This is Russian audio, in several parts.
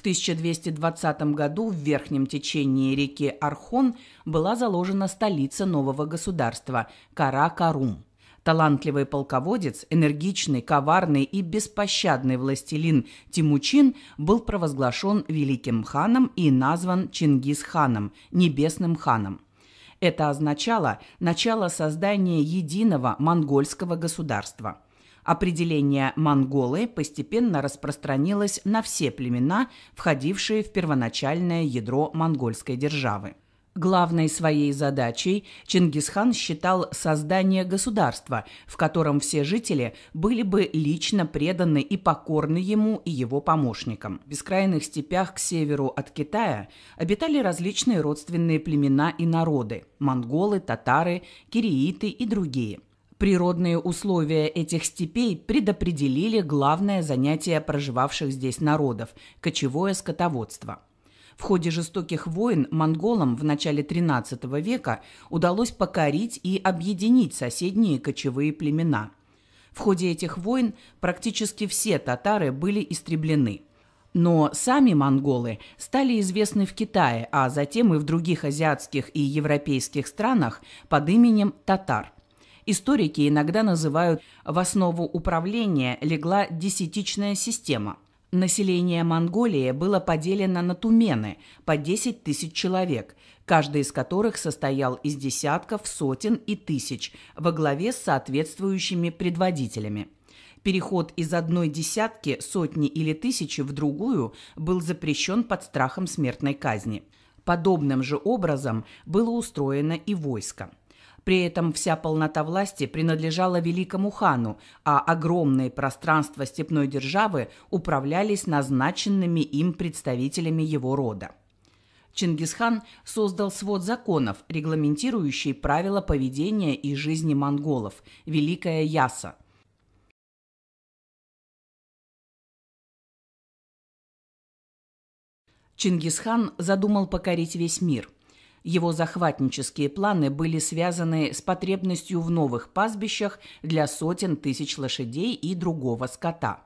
В 1220 году в верхнем течении реки Архон была заложена столица нового государства – Кара-Карум. Талантливый полководец, энергичный, коварный и беспощадный властелин Тимучин был провозглашен великим ханом и назван Чингисханом, небесным ханом. Это означало начало создания единого монгольского государства – Определение «монголы» постепенно распространилось на все племена, входившие в первоначальное ядро монгольской державы. Главной своей задачей Чингисхан считал создание государства, в котором все жители были бы лично преданы и покорны ему и его помощникам. В бескрайных степях к северу от Китая обитали различные родственные племена и народы – монголы, татары, кирииты и другие – Природные условия этих степей предопределили главное занятие проживавших здесь народов – кочевое скотоводство. В ходе жестоких войн монголам в начале XIII века удалось покорить и объединить соседние кочевые племена. В ходе этих войн практически все татары были истреблены – но сами монголы стали известны в Китае, а затем и в других азиатских и европейских странах под именем татар. Историки иногда называют в основу управления легла десятичная система. Население Монголии было поделено на тумены по 10 тысяч человек, каждый из которых состоял из десятков, сотен и тысяч во главе с соответствующими предводителями. Переход из одной десятки, сотни или тысячи в другую был запрещен под страхом смертной казни. Подобным же образом было устроено и войско. При этом вся полнота власти принадлежала великому хану, а огромные пространства степной державы управлялись назначенными им представителями его рода. Чингисхан создал свод законов, регламентирующий правила поведения и жизни монголов, Великая Яса – Чингисхан задумал покорить весь мир. Его захватнические планы были связаны с потребностью в новых пастбищах для сотен тысяч лошадей и другого скота.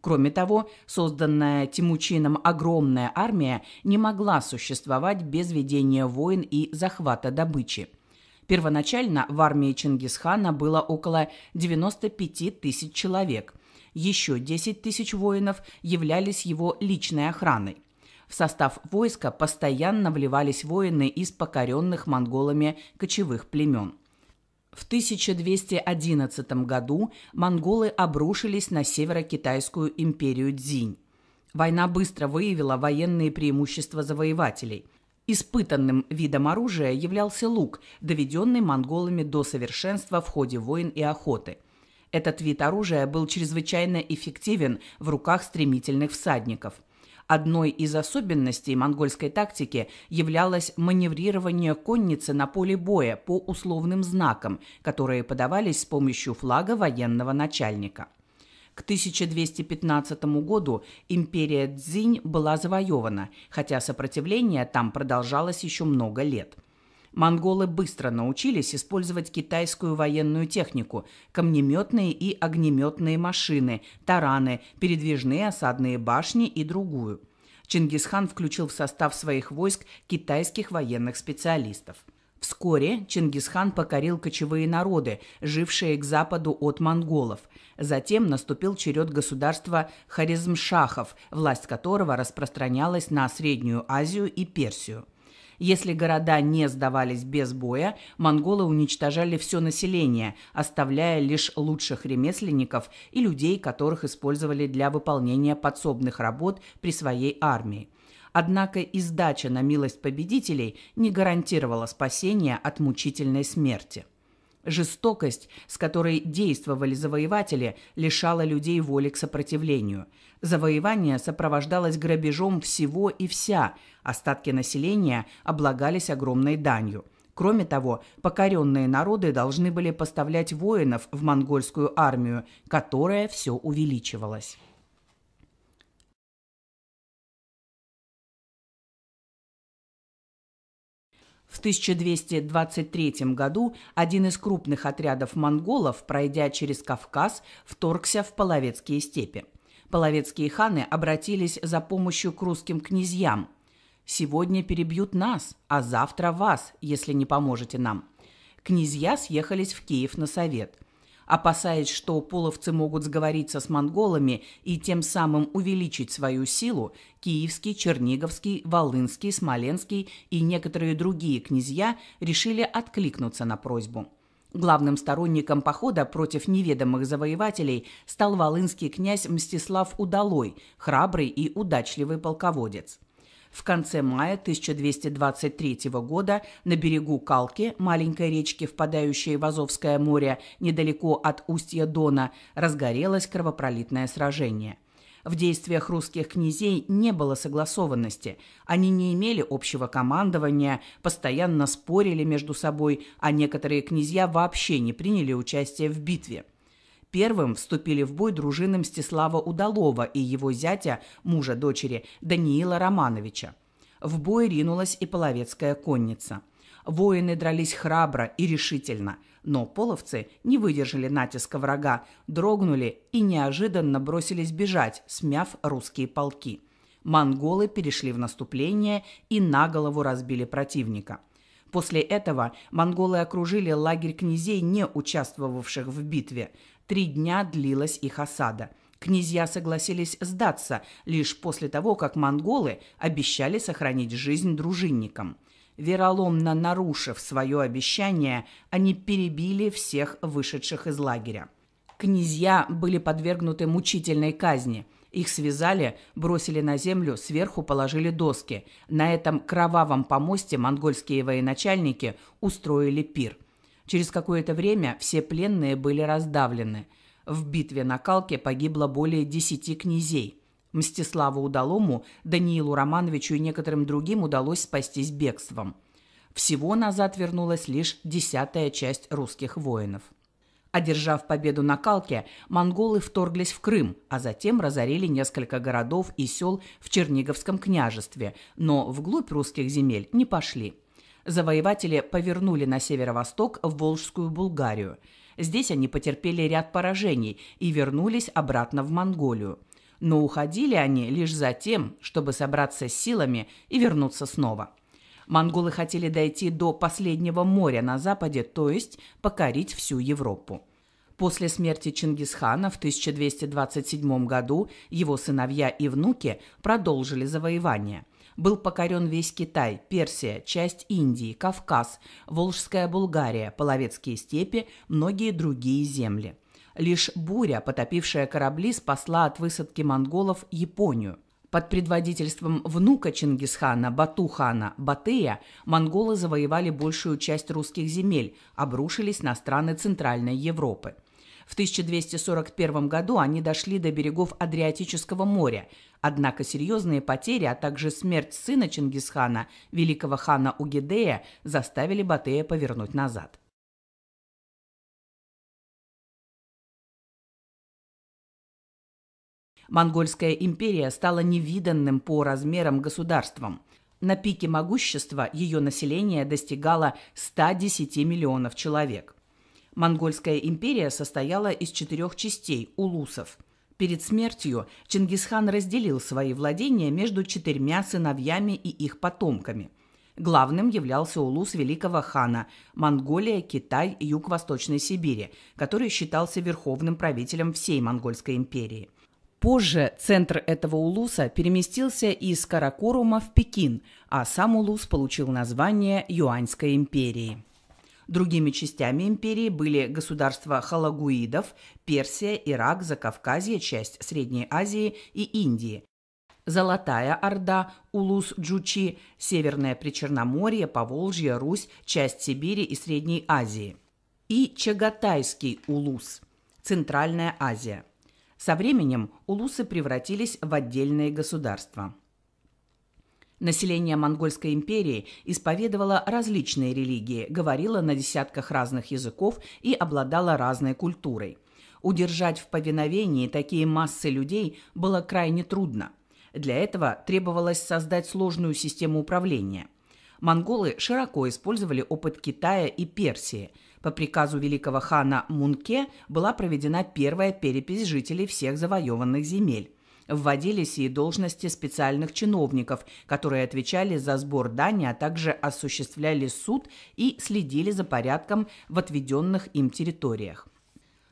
Кроме того, созданная Тимучином огромная армия не могла существовать без ведения войн и захвата добычи. Первоначально в армии Чингисхана было около 95 тысяч человек. Еще 10 тысяч воинов являлись его личной охраной. В состав войска постоянно вливались воины из покоренных монголами кочевых племен. В 1211 году монголы обрушились на северокитайскую империю Дзинь. Война быстро выявила военные преимущества завоевателей – Испытанным видом оружия являлся лук, доведенный монголами до совершенства в ходе войн и охоты. Этот вид оружия был чрезвычайно эффективен в руках стремительных всадников. Одной из особенностей монгольской тактики являлось маневрирование конницы на поле боя по условным знакам, которые подавались с помощью флага военного начальника. К 1215 году империя Цзинь была завоевана, хотя сопротивление там продолжалось еще много лет – Монголы быстро научились использовать китайскую военную технику – камнеметные и огнеметные машины, тараны, передвижные осадные башни и другую. Чингисхан включил в состав своих войск китайских военных специалистов. Вскоре Чингисхан покорил кочевые народы, жившие к западу от монголов. Затем наступил черед государства Харизмшахов, власть которого распространялась на Среднюю Азию и Персию. Если города не сдавались без боя, монголы уничтожали все население, оставляя лишь лучших ремесленников и людей, которых использовали для выполнения подсобных работ при своей армии. Однако издача на милость победителей не гарантировала спасения от мучительной смерти. Жестокость, с которой действовали завоеватели, лишала людей воли к сопротивлению. Завоевание сопровождалось грабежом всего и вся, остатки населения облагались огромной данью. Кроме того, покоренные народы должны были поставлять воинов в монгольскую армию, которая все увеличивалась. В 1223 году один из крупных отрядов монголов, пройдя через Кавказ, вторгся в Половецкие степи. Половецкие ханы обратились за помощью к русским князьям. «Сегодня перебьют нас, а завтра вас, если не поможете нам». Князья съехались в Киев на совет – опасаясь, что половцы могут сговориться с монголами и тем самым увеличить свою силу, Киевский, Черниговский, Волынский, Смоленский и некоторые другие князья решили откликнуться на просьбу. Главным сторонником похода против неведомых завоевателей стал волынский князь Мстислав Удалой, храбрый и удачливый полководец. В конце мая 1223 года на берегу Калки, маленькой речки, впадающей в Азовское море недалеко от устья Дона, разгорелось кровопролитное сражение – в действиях русских князей не было согласованности. Они не имели общего командования, постоянно спорили между собой, а некоторые князья вообще не приняли участие в битве. Первым вступили в бой дружины Мстислава Удалова и его зятя, мужа дочери, Даниила Романовича. В бой ринулась и половецкая конница. Воины дрались храбро и решительно, но половцы не выдержали натиска врага, дрогнули и неожиданно бросились бежать, смяв русские полки. Монголы перешли в наступление и на голову разбили противника. После этого монголы окружили лагерь князей, не участвовавших в битве. Три дня длилась их осада. Князья согласились сдаться лишь после того, как монголы обещали сохранить жизнь дружинникам. Вероломно нарушив свое обещание, они перебили всех вышедших из лагеря. Князья были подвергнуты мучительной казни – их связали, бросили на землю, сверху положили доски. На этом кровавом помосте монгольские военачальники устроили пир – Через какое-то время все пленные были раздавлены. В битве на Калке погибло более десяти князей. Мстиславу Удалому, Даниилу Романовичу и некоторым другим удалось спастись бегством. Всего назад вернулась лишь десятая часть русских воинов. Одержав победу на Калке, монголы вторглись в Крым, а затем разорили несколько городов и сел в Черниговском княжестве, но вглубь русских земель не пошли завоеватели повернули на северо-восток в Волжскую Булгарию. Здесь они потерпели ряд поражений и вернулись обратно в Монголию. Но уходили они лишь за тем, чтобы собраться с силами и вернуться снова. Монголы хотели дойти до последнего моря на западе, то есть покорить всю Европу. После смерти Чингисхана в 1227 году его сыновья и внуки продолжили завоевание. Был покорен весь Китай, Персия, часть Индии, Кавказ, Волжская Булгария, Половецкие степи, многие другие земли. Лишь буря, потопившая корабли, спасла от высадки монголов Японию. Под предводительством внука Чингисхана Батухана Батыя монголы завоевали большую часть русских земель, обрушились на страны Центральной Европы. В 1241 году они дошли до берегов Адриатического моря. Однако серьезные потери, а также смерть сына Чингисхана, великого хана Угидея, заставили батея повернуть назад. Монгольская империя стала невиданным по размерам государством. На пике могущества ее население достигало 110 миллионов человек. Монгольская империя состояла из четырех частей – улусов. Перед смертью Чингисхан разделил свои владения между четырьмя сыновьями и их потомками. Главным являлся улус Великого хана – Монголия, Китай, юг Восточной Сибири, который считался верховным правителем всей Монгольской империи. Позже центр этого улуса переместился из Каракорума в Пекин, а сам улус получил название Юаньской империи. Другими частями империи были государства халагуидов, Персия, Ирак, Закавказье, часть Средней Азии и Индии. Золотая Орда, Улус-Джучи, Северное Причерноморье, Поволжье, Русь, часть Сибири и Средней Азии. И Чагатайский Улус, Центральная Азия. Со временем улусы превратились в отдельные государства. Население Монгольской империи исповедовало различные религии, говорило на десятках разных языков и обладало разной культурой. Удержать в повиновении такие массы людей было крайне трудно. Для этого требовалось создать сложную систему управления. Монголы широко использовали опыт Китая и Персии. По приказу великого хана Мунке была проведена первая перепись жителей всех завоеванных земель. Вводились и должности специальных чиновников, которые отвечали за сбор дани, а также осуществляли суд и следили за порядком в отведенных им территориях.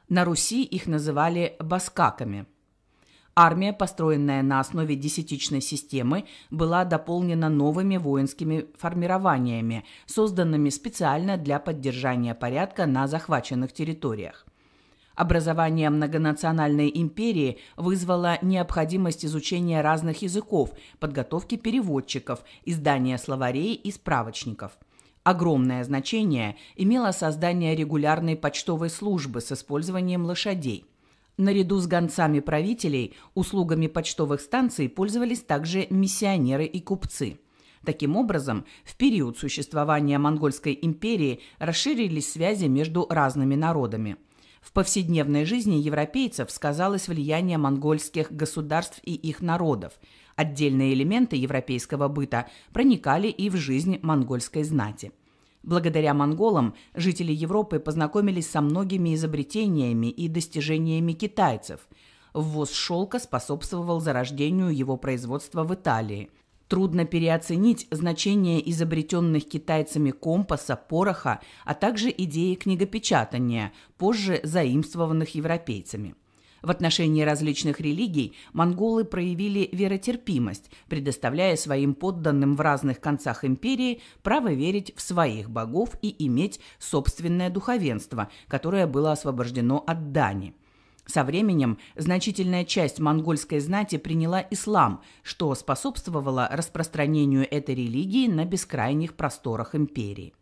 На Руси их называли баскаками – Армия, построенная на основе десятичной системы, была дополнена новыми воинскими формированиями, созданными специально для поддержания порядка на захваченных территориях. Образование многонациональной империи вызвало необходимость изучения разных языков, подготовки переводчиков, издания словарей и справочников. Огромное значение имело создание регулярной почтовой службы с использованием лошадей. Наряду с гонцами правителей услугами почтовых станций пользовались также миссионеры и купцы – Таким образом, в период существования Монгольской империи расширились связи между разными народами – в повседневной жизни европейцев сказалось влияние монгольских государств и их народов. Отдельные элементы европейского быта проникали и в жизнь монгольской знати. Благодаря монголам жители Европы познакомились со многими изобретениями и достижениями китайцев. Ввоз шелка способствовал зарождению его производства в Италии – Трудно переоценить значение изобретенных китайцами компаса, пороха, а также идеи книгопечатания, позже заимствованных европейцами. В отношении различных религий монголы проявили веротерпимость, предоставляя своим подданным в разных концах империи право верить в своих богов и иметь собственное духовенство, которое было освобождено от дани – со временем значительная часть монгольской знати приняла ислам, что способствовало распространению этой религии на бескрайних просторах империи.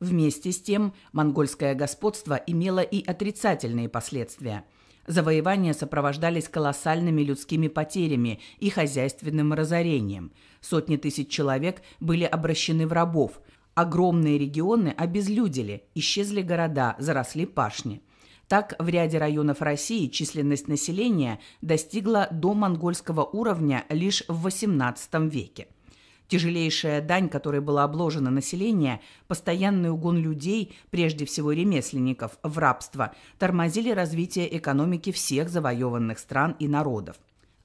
Вместе с тем, монгольское господство имело и отрицательные последствия. Завоевания сопровождались колоссальными людскими потерями и хозяйственным разорением. Сотни тысяч человек были обращены в рабов. Огромные регионы обезлюдили, исчезли города, заросли пашни – так, в ряде районов России численность населения достигла до монгольского уровня лишь в XVIII веке. Тяжелейшая дань, которой было обложено население, постоянный угон людей, прежде всего ремесленников, в рабство, тормозили развитие экономики всех завоеванных стран и народов.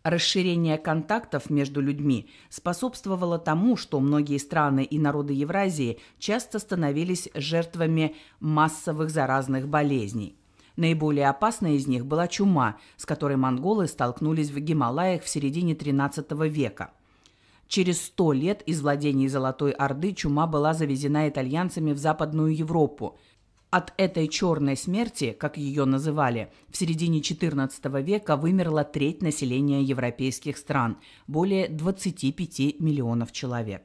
Расширение контактов между людьми способствовало тому, что многие страны и народы Евразии часто становились жертвами массовых заразных болезней – Наиболее опасной из них была чума, с которой монголы столкнулись в Гималаях в середине XIII века. Через сто лет из владений Золотой Орды чума была завезена итальянцами в Западную Европу. От этой черной смерти, как ее называли, в середине XIV века вымерла треть населения европейских стран – более 25 миллионов человек.